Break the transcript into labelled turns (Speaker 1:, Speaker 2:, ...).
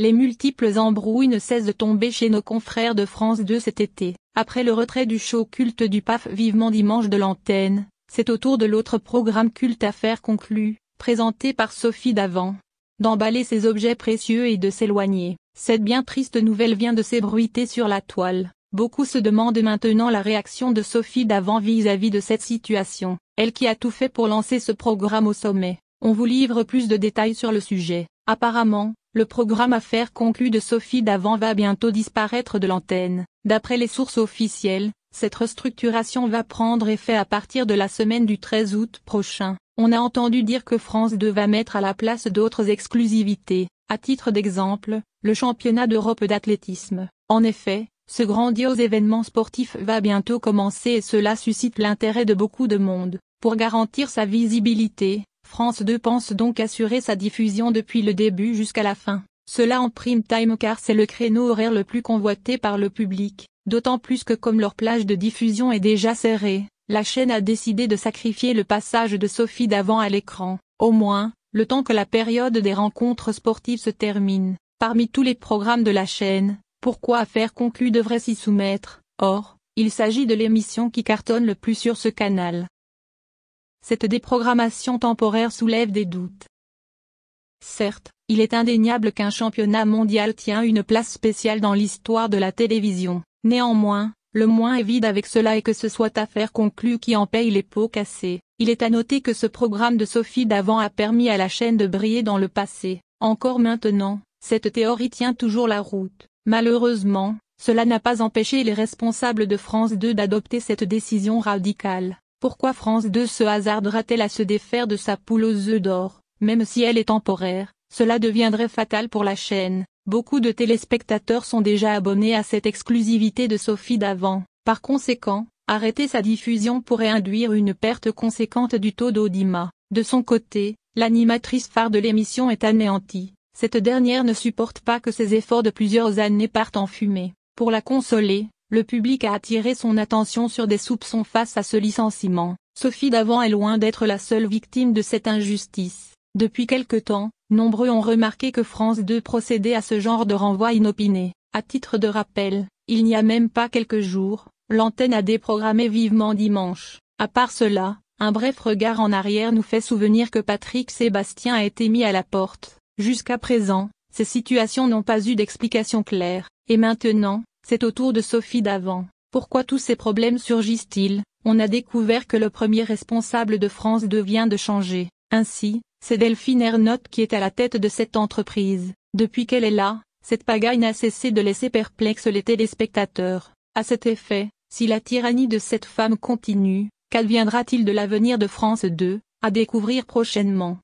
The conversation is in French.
Speaker 1: Les multiples embrouilles ne cessent de tomber chez nos confrères de France 2 cet été. Après le retrait du show culte du PAF vivement dimanche de l'antenne, c'est au tour de l'autre programme culte à faire conclu, présenté par Sophie Davant. D'emballer ses objets précieux et de s'éloigner. Cette bien triste nouvelle vient de s'ébruiter sur la toile. Beaucoup se demandent maintenant la réaction de Sophie Davant vis à -vis de cette situation, elle qui a tout fait pour lancer ce programme au sommet. On vous livre plus de détails sur le sujet. Apparemment, le programme Affaires conclu de Sophie Davant va bientôt disparaître de l'antenne. D'après les sources officielles, cette restructuration va prendre effet à partir de la semaine du 13 août prochain. On a entendu dire que France 2 va mettre à la place d'autres exclusivités. À titre d'exemple, le championnat d'Europe d'athlétisme. En effet, ce grandiose événement sportif va bientôt commencer et cela suscite l'intérêt de beaucoup de monde. Pour garantir sa visibilité, France 2 pense donc assurer sa diffusion depuis le début jusqu'à la fin, cela en prime time car c'est le créneau horaire le plus convoité par le public, d'autant plus que comme leur plage de diffusion est déjà serrée, la chaîne a décidé de sacrifier le passage de Sophie d'avant à l'écran, au moins, le temps que la période des rencontres sportives se termine. Parmi tous les programmes de la chaîne, pourquoi Affaires conclues devrait s'y soumettre, or, il s'agit de l'émission qui cartonne le plus sur ce canal cette déprogrammation temporaire soulève des doutes. Certes, il est indéniable qu'un championnat mondial tient une place spéciale dans l'histoire de la télévision. Néanmoins, le moins vide avec cela est que ce soit affaire conclue qui en paye les pots cassés. Il est à noter que ce programme de Sophie d'avant a permis à la chaîne de briller dans le passé. Encore maintenant, cette théorie tient toujours la route. Malheureusement, cela n'a pas empêché les responsables de France 2 d'adopter cette décision radicale. Pourquoi France 2 se hasardera-t-elle à se défaire de sa poule aux œufs d'or, même si elle est temporaire Cela deviendrait fatal pour la chaîne. Beaucoup de téléspectateurs sont déjà abonnés à cette exclusivité de Sophie d'avant. Par conséquent, arrêter sa diffusion pourrait induire une perte conséquente du taux d'audima. De son côté, l'animatrice phare de l'émission est anéantie. Cette dernière ne supporte pas que ses efforts de plusieurs années partent en fumée. Pour la consoler, le public a attiré son attention sur des soupçons face à ce licenciement. Sophie Davant est loin d'être la seule victime de cette injustice. Depuis quelque temps, nombreux ont remarqué que France 2 procédait à ce genre de renvoi inopiné. À titre de rappel, il n'y a même pas quelques jours, l'antenne a déprogrammé vivement dimanche. À part cela, un bref regard en arrière nous fait souvenir que Patrick Sébastien a été mis à la porte. Jusqu'à présent, ces situations n'ont pas eu d'explication claire, et maintenant, c'est au tour de Sophie d'avant. Pourquoi tous ces problèmes surgissent-ils On a découvert que le premier responsable de France devient de changer. Ainsi, c'est Delphine Ernotte qui est à la tête de cette entreprise. Depuis qu'elle est là, cette pagaille n'a cessé de laisser perplexe les téléspectateurs. À cet effet, si la tyrannie de cette femme continue, qu'adviendra-t-il de l'avenir de France 2, à découvrir prochainement